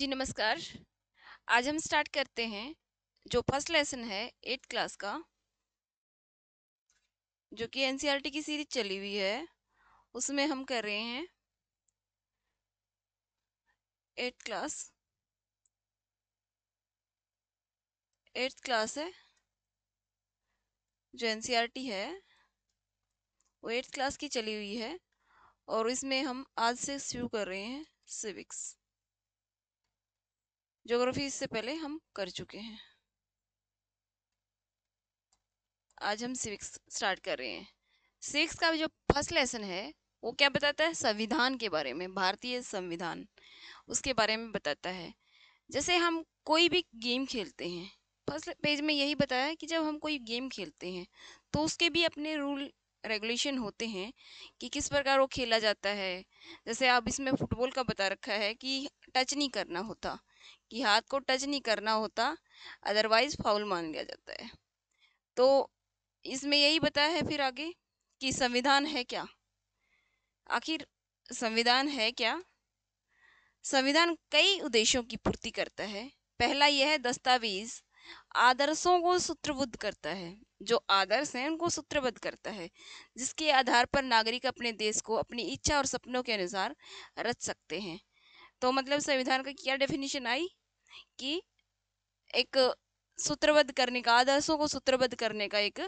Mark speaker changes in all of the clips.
Speaker 1: जी नमस्कार आज हम स्टार्ट करते हैं जो फर्स्ट लेसन है एट क्लास का जो कि एनसीईआरटी e की सीरीज चली हुई है उसमें हम कर रहे हैं एट क्लास एट्थ क्लास है जो एनसीईआरटी e है वो एट्थ क्लास की चली हुई है और इसमें हम आज से शुरू कर रहे हैं सिविक्स ज्योग्राफी इससे पहले हम कर चुके हैं आज हम सिविक्स स्टार्ट कर रहे हैं सिक्स का जो फर्स्ट लेसन है वो क्या बताता है संविधान के बारे में भारतीय संविधान उसके बारे में बताता है जैसे हम कोई भी गेम खेलते हैं फर्स्ट पेज में यही बताया कि जब हम कोई गेम खेलते हैं तो उसके भी अपने रूल रेगुलेशन होते हैं कि किस प्रकार वो खेला जाता है जैसे आप इसमें फुटबॉल का बता रखा है कि टच नहीं करना होता कि हाथ को टच नहीं करना होता अदरवाइज़ फाउल मान लिया जाता है तो इसमें यही बताया है फिर आगे कि संविधान है क्या आखिर संविधान है क्या संविधान कई उद्देश्यों की पूर्ति करता है पहला यह है दस्तावेज आदर्शों को सूत्रबद्ध करता है जो आदर्श हैं उनको सूत्रबद्ध करता है जिसके आधार पर नागरिक अपने देश को अपनी इच्छा और सपनों के अनुसार रच सकते हैं तो मतलब संविधान का क्या डेफिनेशन आई कि एक सूत्रबद्ध करने का आदर्शों को सूत्रबद्ध करने का एक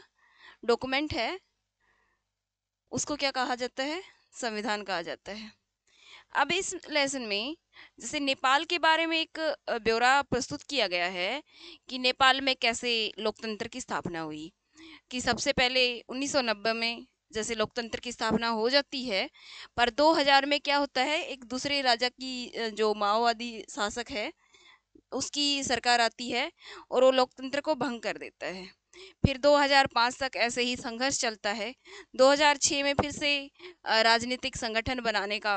Speaker 1: डॉक्यूमेंट है उसको क्या कहा जाता है संविधान कहा जाता है अब इस लेसन में जैसे नेपाल के बारे में एक ब्यौरा प्रस्तुत किया गया है कि नेपाल में कैसे लोकतंत्र की स्थापना हुई कि सबसे पहले 1990 में जैसे लोकतंत्र की स्थापना हो जाती है पर 2000 में क्या होता है एक दूसरे राजा की जो माओवादी शासक है उसकी सरकार आती है और वो लोकतंत्र को भंग कर देता है फिर 2005 तक ऐसे ही संघर्ष चलता है 2006 में फिर से राजनीतिक संगठन बनाने का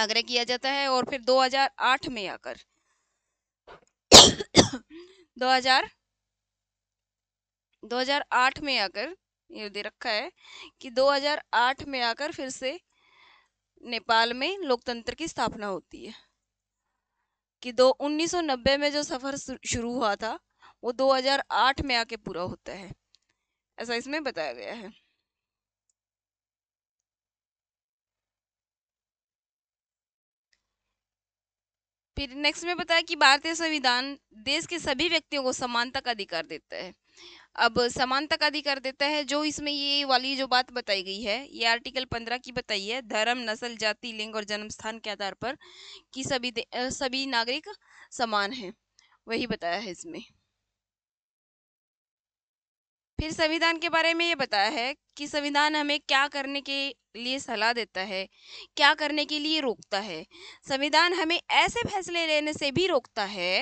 Speaker 1: आग्रह किया जाता है और फिर 2008 में आकर 2000 2008 में आकर ये दे रखा है कि 2008 में आकर फिर से नेपाल में लोकतंत्र की स्थापना होती है कि दो उन्नीस में जो सफ़र शुरू हुआ था वो 2008 में आके पूरा होता है ऐसा इसमें बताया गया है फिर नेक्स्ट में बताया कि भारतीय संविधान देश के सभी व्यक्तियों को समानता का अधिकार देता है अब समानता का अधिकार देता है जो इसमें ये वाली जो बात बताई गई है ये आर्टिकल पंद्रह की बताई है धर्म नस्ल जाति लिंग और जन्म स्थान के आधार पर कि सभी सभी नागरिक समान हैं वही बताया है इसमें फिर संविधान के बारे में ये बताया है कि संविधान हमें क्या करने के लिए सलाह देता है क्या करने के लिए रोकता है संविधान हमें ऐसे फैसले लेने से भी रोकता है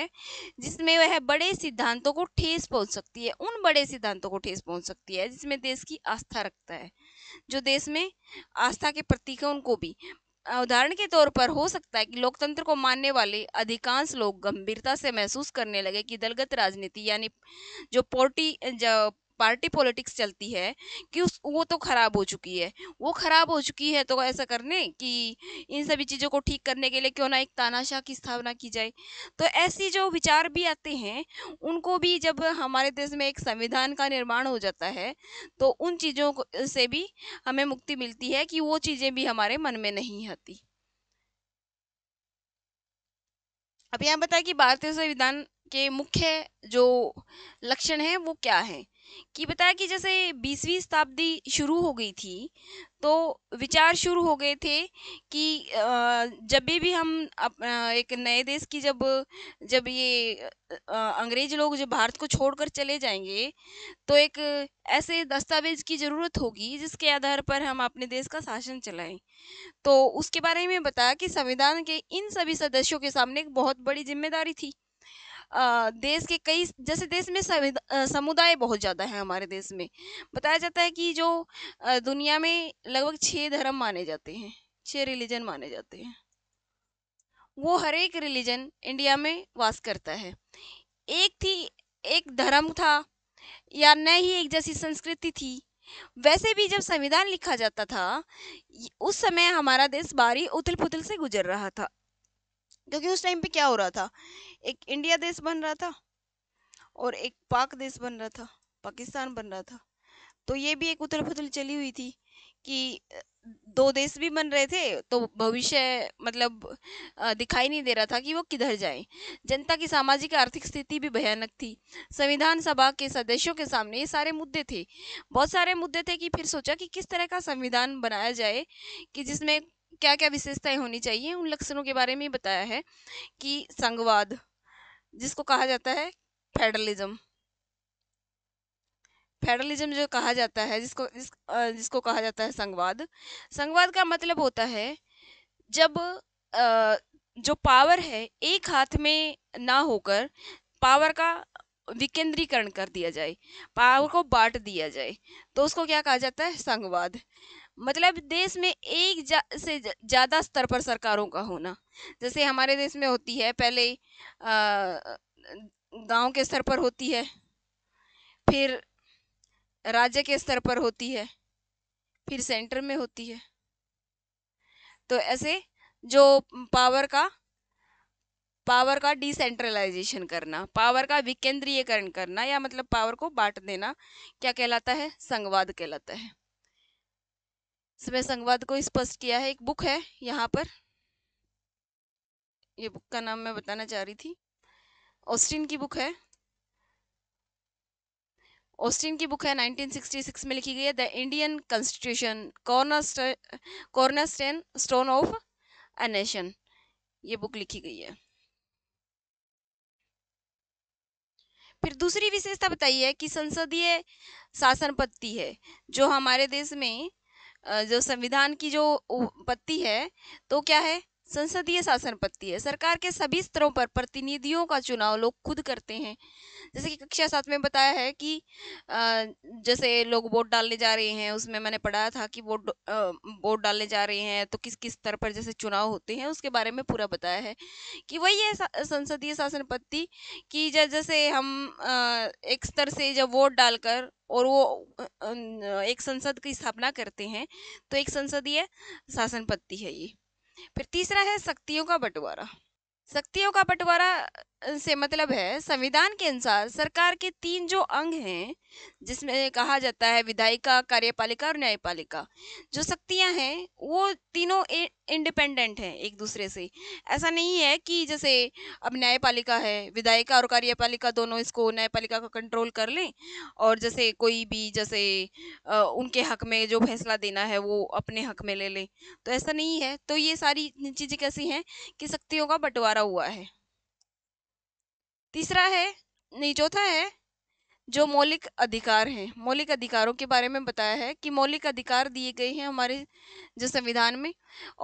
Speaker 1: जिसमें वह बड़े सिद्धांतों को ठेस पहुंच सकती है उन बड़े सिद्धांतों को ठेस पहुंच सकती है जिसमें देश की आस्था रखता है जो देश में आस्था के प्रतीक है उनको भी उदाहरण के तौर पर हो सकता है कि लोकतंत्र को मानने वाले अधिकांश लोग गंभीरता से महसूस करने लगे कि दलगत राजनीति यानी जो पोर्टी जो पार्टी पॉलिटिक्स चलती है कि उस वो तो खराब हो चुकी है वो खराब हो चुकी है तो ऐसा करने कि इन सभी चीज़ों को ठीक करने के लिए क्यों ना एक तानाशाह की स्थापना की जाए तो ऐसी जो विचार भी आते हैं उनको भी जब हमारे देश में एक संविधान का निर्माण हो जाता है तो उन चीज़ों से भी हमें मुक्ति मिलती है कि वो चीज़ें भी हमारे मन में नहीं आती अब यहाँ बताया कि भारतीय संविधान के मुख्य जो लक्षण हैं वो क्या हैं कि बताया कि जैसे बीसवीं शताब्दी शुरू हो गई थी तो विचार शुरू हो गए थे कि जब भी हम एक नए देश की जब जब ये अंग्रेज लोग जब भारत को छोड़कर चले जाएंगे तो एक ऐसे दस्तावेज की ज़रूरत होगी जिसके आधार पर हम अपने देश का शासन चलाएं तो उसके बारे में बताया कि संविधान के इन सभी सदस्यों के सामने एक बहुत बड़ी जिम्मेदारी थी देश के कई जैसे देश में समुदाय बहुत ज़्यादा है हमारे देश में बताया जाता है कि जो दुनिया में लगभग छः धर्म माने जाते हैं छः रिलीजन माने जाते हैं वो हर एक रिलीजन इंडिया में वास करता है एक थी एक धर्म था या न ही एक जैसी संस्कृति थी वैसे भी जब संविधान लिखा जाता था उस समय हमारा देश बारी उथल पुथल से गुजर रहा था क्योंकि उस टाइम पे क्या हो रहा था एक इंडिया देश बन रहा था और एक पाक देश बन रहा था पाकिस्तान बन रहा था तो ये भी एक उथल पुथल चली हुई थी कि दो देश भी बन रहे थे तो भविष्य मतलब दिखाई नहीं दे रहा था कि वो किधर जाए जनता की सामाजिक आर्थिक स्थिति भी भयानक थी संविधान सभा के सदस्यों के सामने ये सारे मुद्दे थे बहुत सारे मुद्दे थे कि फिर सोचा कि किस तरह का संविधान बनाया जाए कि जिसमें क्या क्या विशेषताएं होनी चाहिए उन लक्षणों के बारे में बताया है कि संघवाद जिसको कहा जाता है फेडरलिज्म फेडरलिज्म जो कहा जाता है जिसको जिस, जिसको कहा जाता है संघवाद संघवाद का मतलब होता है जब जो पावर है एक हाथ में ना होकर पावर का विकेंद्रीकरण कर दिया जाए पावर को बांट दिया जाए तो उसको क्या कहा जाता है संघवाद मतलब देश में एक जा, से ज़्यादा स्तर पर सरकारों का होना जैसे हमारे देश में होती है पहले गांव के स्तर पर होती है फिर राज्य के स्तर पर होती है फिर सेंटर में होती है तो ऐसे जो पावर का पावर का डिसेंट्रलाइजेशन करना पावर का विकेंद्रीयकरण करना या मतलब पावर को बांट देना क्या कहलाता है संघवाद कहलाता है समय संवाद को स्पष्ट किया है एक बुक है यहाँ पर ये बुक का नाम मैं बताना चाह रही थी ऑस्टिन की बुक है ऑस्टिन की बुक है 1966 में लिखी गई है the Indian constitution corner stain stone of a nation ये बुक लिखी गई है फिर दूसरी विशेषता बताइए कि संसदीय शासन पद्धति है जो हमारे देश में जो संविधान की जो हाँ। पत्ती है तो क्या है संसदीय शासन पद्धति है सरकार के सभी स्तरों पर प्रतिनिधियों का चुनाव लोग खुद करते हैं जैसे कि कक्षा सात में बताया है कि जैसे लोग वोट डालने जा रहे हैं उसमें मैंने पढ़ाया था कि वोट वोट डालने जा रहे हैं तो किस किस स्तर पर जैसे चुनाव होते हैं उसके बारे में पूरा बताया है कि वही है संसदीय शासन पद्धति कि जैसे हम एक स्तर से जब वोट डालकर और वो एक संसद की स्थापना करते हैं तो एक संसदीय शासन पद्धति है ये फिर तीसरा है शक्तियों का बंटवारा शक्तियों का बंटवारा से मतलब है संविधान के अनुसार सरकार के तीन जो अंग हैं जिसमें कहा जाता है विधायिका कार्यपालिका और न्यायपालिका जो शक्तियां हैं वो तीनों इंडिपेंडेंट हैं एक दूसरे से ऐसा नहीं है कि जैसे अब न्यायपालिका है विधायिका और कार्यपालिका दोनों इसको न्यायपालिका का कंट्रोल कर लें और जैसे कोई भी जैसे उनके हक में जो फैसला देना है वो अपने हक में ले लें तो ऐसा नहीं है तो ये सारी चीज़ें कैसी हैं कि शक्तियों का बंटवारा हुआ है तीसरा है नहीं चौथा है जो मौलिक अधिकार हैं मौलिक अधिकारों के बारे में बताया है कि मौलिक अधिकार दिए गए हैं हमारे जो संविधान में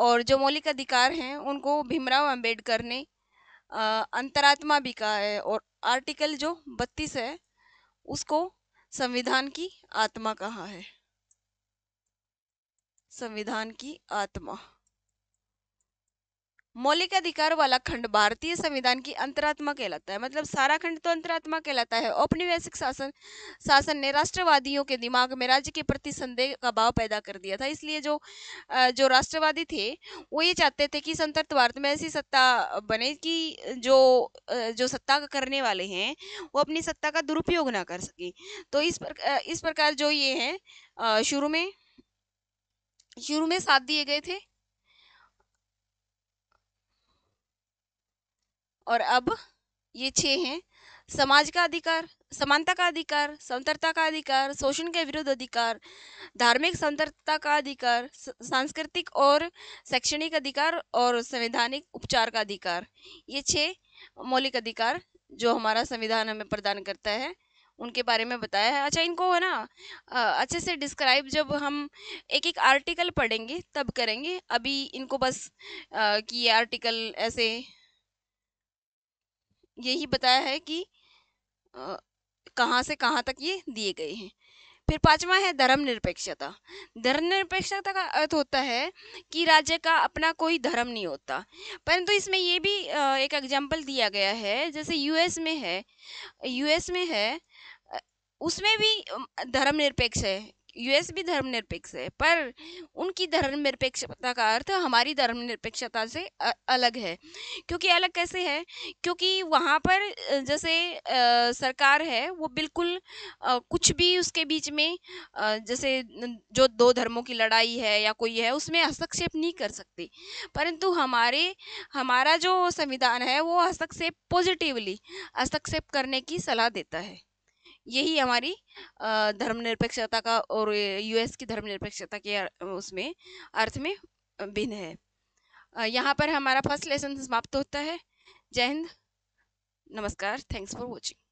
Speaker 1: और जो मौलिक अधिकार हैं उनको भीमराव अंबेडकर ने अंतरात्मा भी कहा है और आर्टिकल जो बत्तीस है उसको संविधान की आत्मा कहा है संविधान की आत्मा मौलिक अधिकार वाला खंड भारतीय संविधान की अंतरात्मा कहलाता है मतलब सारा खंड तो अंतरात्मा कहलाता है औपनिवेशिक शासन शासन ने राष्ट्रवादियों के दिमाग में राज्य के प्रति संदेह का भाव पैदा कर दिया था इसलिए जो जो राष्ट्रवादी थे वो ये चाहते थे कि संतर्त भारत में ऐसी सत्ता बने कि जो जो सत्ता करने वाले हैं वो अपनी सत्ता का दुरुपयोग ना कर सके तो इस पर इस प्रकार जो ये हैं शुरू में शुरू में साथ दिए गए थे और अब ये छः हैं समाज का अधिकार समानता का अधिकार स्वतंत्रता का अधिकार शोषण के विरुद्ध अधिकार धार्मिक स्वतंत्रता का अधिकार सांस्कृतिक और शैक्षणिक अधिकार और संवैधानिक उपचार का अधिकार ये छः मौलिक अधिकार जो हमारा संविधान हमें प्रदान करता है उनके बारे में बताया है अच्छा इनको है ना अच्छे से डिस्क्राइब जब हम एक एक आर्टिकल पढ़ेंगे तब करेंगे अभी इनको बस कि ये आर्टिकल ऐसे यही बताया है कि कहाँ से कहाँ तक ये दिए गए हैं फिर पांचवा है धर्म निरपेक्षता धर्म निरपेक्षता का अर्थ होता है कि राज्य का अपना कोई धर्म नहीं होता परंतु इसमें ये भी एक एग्जाम्पल दिया गया है जैसे यूएस में है यूएस में है उसमें भी धर्म निरपेक्ष है यूएस भी धर्मनिरपेक्ष है पर उनकी धर्मनिरपेक्षता का अर्थ हमारी धर्मनिरपेक्षता से अलग है क्योंकि अलग कैसे है क्योंकि वहाँ पर जैसे सरकार है वो बिल्कुल कुछ भी उसके बीच में जैसे जो दो धर्मों की लड़ाई है या कोई है उसमें हस्तक्षेप नहीं कर सकती परंतु हमारे हमारा जो संविधान है वो हस्तक्षेप पॉजिटिवली हस्तक्षेप करने की सलाह देता है यही हमारी धर्मनिरपेक्षता का और यूएस की धर्मनिरपेक्षता के उसमें अर्थ में भिन्न है यहाँ पर हमारा फर्स्ट लेसन समाप्त होता है जय हिंद नमस्कार थैंक्स फॉर वॉचिंग